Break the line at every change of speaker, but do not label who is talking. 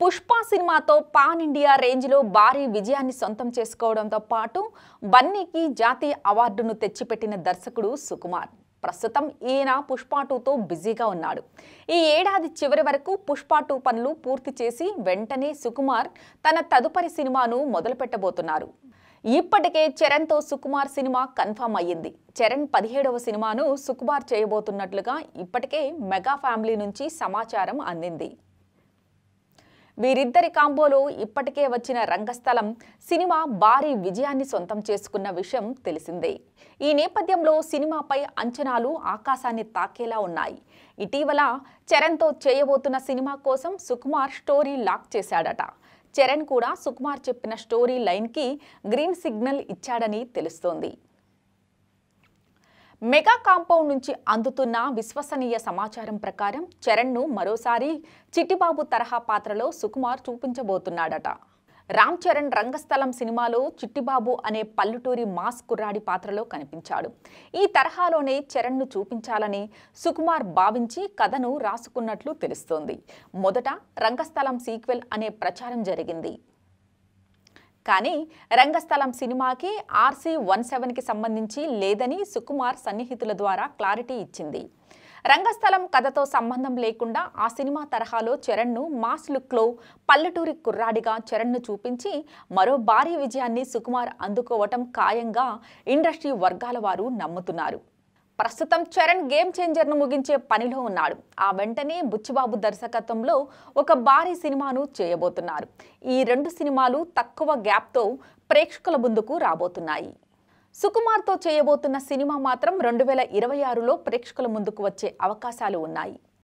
పుష్ప సినిమాతో pan India రేంజ్లో భారీ విజయాన్ని సొంతం చేసుకోవడంతో పాటు బన్నీకి జాతీయ అవార్డును తెచ్చిపెట్టిన దర్శకుడు సుకుమార్ ప్రస్తుతం ఈయన పుష్ప టూతో బిజీగా ఉన్నాడు ఈ ఏడాది చివరి వరకు పుష్ప టూ పనులు పూర్తి చేసి వెంటనే సుకుమార్ తన తదుపరి సినిమాను మొదలుపెట్టబోతున్నారు ఇప్పటికే చరణ్తో సుకుమార్ సినిమా కన్ఫామ్ అయ్యింది చరణ్ పదిహేడవ సినిమాను సుకుమార్ చేయబోతున్నట్లుగా ఇప్పటికే మెగా ఫ్యామిలీ నుంచి సమాచారం అందింది వీరిద్దరి కాంబోలో ఇప్పటికే వచ్చిన రంగస్థలం సినిమా భారీ విజయాన్ని సొంతం చేసుకున్న విషయం తెలిసిందే ఈ నేపథ్యంలో సినిమాపై అంచనాలు ఆకాశాన్ని తాకేలా ఉన్నాయి ఇటీవల చరణ్తో చేయబోతున్న సినిమా కోసం సుకుమార్ స్టోరీ లాక్ చేశాడట చరణ్ కూడా సుకుమార్ చెప్పిన స్టోరీ లైన్కి గ్రీన్ సిగ్నల్ ఇచ్చాడని తెలుస్తోంది మెగా కాంపౌండ్ నుంచి అందుతున్న విశ్వసనీయ సమాచారం ప్రకారం చరణ్ను మరోసారి చిట్టిబాబు తరహా పాత్రలో సుకుమార్ చూపించబోతున్నాడట రామ్ చరణ్ రంగస్థలం సినిమాలో చిట్టిబాబు అనే పల్లెటూరి మాస్ కుర్రాడి పాత్రలో కనిపించాడు ఈ తరహాలోనే చరణ్ను చూపించాలని సుకుమార్ భావించి కథను రాసుకున్నట్లు తెలుస్తోంది మొదట రంగస్థలం సీక్వెల్ అనే ప్రచారం జరిగింది కానీ రంగస్థలం సినిమాకి ఆర్సీ వన్ సెవెన్కి సంబంధించి లేదని సుకుమార్ సన్నిహితుల ద్వారా క్లారిటీ ఇచ్చింది రంగస్థలం కథతో సంబంధం లేకుండా ఆ సినిమా తరహాలో చరణ్ను మాస్ లుక్లో పల్లెటూరి కుర్రాడిగా చరణ్ను చూపించి మరో భారీ విజయాన్ని సుకుమార్ అందుకోవటం ఖాయంగా ఇండస్ట్రీ వర్గాల వారు నమ్ముతున్నారు ప్రస్తుతం చరణ్ గేమ్ చేంజర్ను ముగించే పనిలో ఉన్నాడు ఆ వెంటనే బుచ్చిబాబు దర్శకత్వంలో ఒక భారీ సినిమాను చేయబోతున్నారు ఈ రెండు సినిమాలు తక్కువ గ్యాప్తో ప్రేక్షకుల ముందుకు రాబోతున్నాయి సుకుమార్తో చేయబోతున్న సినిమా మాత్రం రెండు వేల ఇరవై ఆరులో ప్రేక్షకుల ముందుకు వచ్చే అవకాశాలు ఉన్నాయి